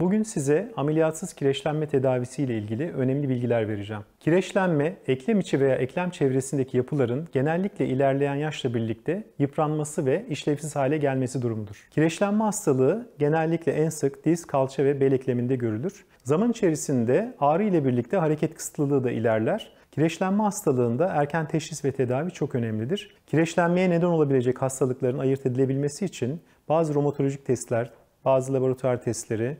Bugün size ameliyatsız kireçlenme tedavisi ile ilgili önemli bilgiler vereceğim. Kireçlenme, eklem içi veya eklem çevresindeki yapıların genellikle ilerleyen yaşla birlikte yıpranması ve işlevsiz hale gelmesi durumudur. Kireçlenme hastalığı genellikle en sık diz, kalça ve bel ekleminde görülür. Zaman içerisinde ağrı ile birlikte hareket kısıtlılığı da ilerler Kireçlenme hastalığında erken teşhis ve tedavi çok önemlidir. Kireçlenmeye neden olabilecek hastalıkların ayırt edilebilmesi için bazı romatolojik testler, bazı laboratuvar testleri,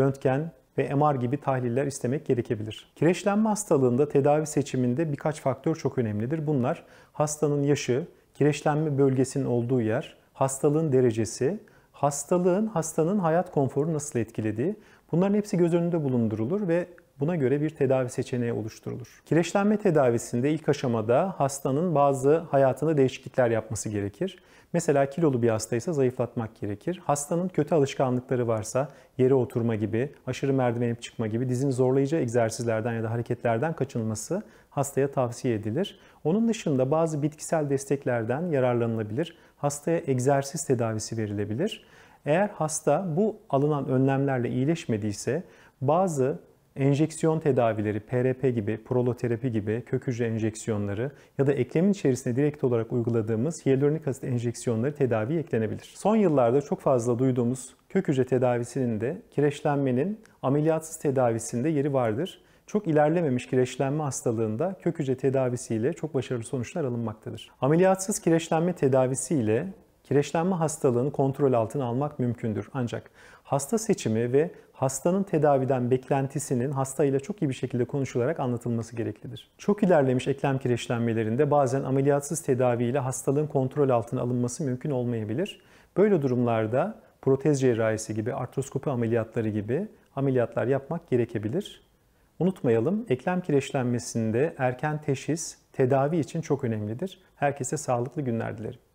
röntgen ve MR gibi tahliller istemek gerekebilir. Kireçlenme hastalığında tedavi seçiminde birkaç faktör çok önemlidir. Bunlar hastanın yaşı, kireçlenme bölgesinin olduğu yer, hastalığın derecesi, hastalığın hastanın hayat konforu nasıl etkilediği bunların hepsi göz önünde bulundurulur ve Buna göre bir tedavi seçeneği oluşturulur. Kireçlenme tedavisinde ilk aşamada hastanın bazı hayatında değişiklikler yapması gerekir. Mesela kilolu bir hastaysa zayıflatmak gerekir. Hastanın kötü alışkanlıkları varsa yere oturma gibi, aşırı merdiven çıkma gibi dizin zorlayıcı egzersizlerden ya da hareketlerden kaçınılması hastaya tavsiye edilir. Onun dışında bazı bitkisel desteklerden yararlanılabilir. Hastaya egzersiz tedavisi verilebilir. Eğer hasta bu alınan önlemlerle iyileşmediyse bazı enjeksiyon tedavileri, PRP gibi, proloterapi gibi kök hücre enjeksiyonları ya da eklemin içerisine direkt olarak uyguladığımız hyaluronik asit enjeksiyonları tedavi eklenebilir. Son yıllarda çok fazla duyduğumuz kök hücre tedavisinin de kireçlenmenin ameliyatsız tedavisinde yeri vardır. Çok ilerlememiş kireçlenme hastalığında kök hücre tedavisiyle çok başarılı sonuçlar alınmaktadır. Ameliyatsız kireçlenme tedavisiyle kireçlenme hastalığını kontrol altına almak mümkündür. Ancak hasta seçimi ve hastanın tedaviden beklentisinin hasta ile çok iyi bir şekilde konuşularak anlatılması gereklidir. Çok ilerlemiş eklem kireçlenmelerinde bazen ameliyatsız tedavi ile hastalığın kontrol altına alınması mümkün olmayabilir. Böyle durumlarda protez cerrahisi gibi, artroskopi ameliyatları gibi ameliyatlar yapmak gerekebilir. Unutmayalım, eklem kireçlenmesinde erken teşhis, tedavi için çok önemlidir. Herkese sağlıklı günler dilerim.